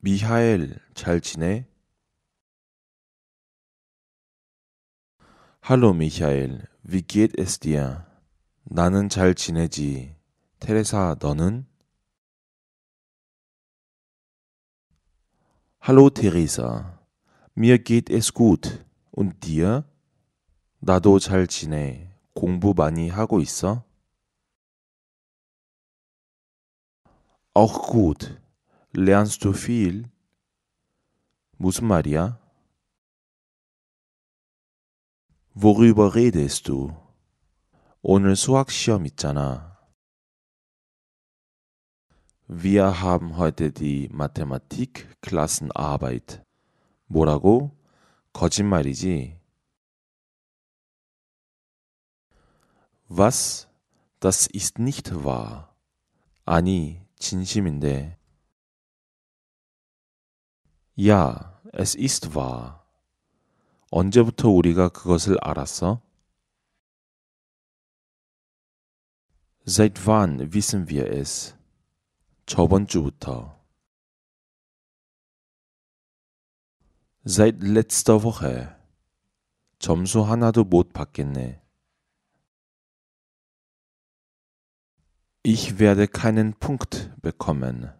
미하엘, 잘 지내? Hallo Michael, wie geht es dir? 나는 잘 지내지. 테레사, 너는? Hallo Theresa, mir geht es gut. Und dir? 나도 잘 지내. 공부 많이 하고 있어? Auch gut lernst du viel. Muss Maria. worüber redest du? 오늘 수학 시험 있잖아. Wir haben heute die Mathematikklassenarbeit. Klassenarbeit. 뭐라고? 거짓말이지. Was? Das ist nicht wahr. 아니, 진심인데. Ja, es ist wahr. 언제부터 우리가 그것을 알았어? Seit wann wissen wir es? 저번 주부터. Seit letzter Woche. 점수 하나도 못 받겠네. Ich werde keinen Punkt bekommen.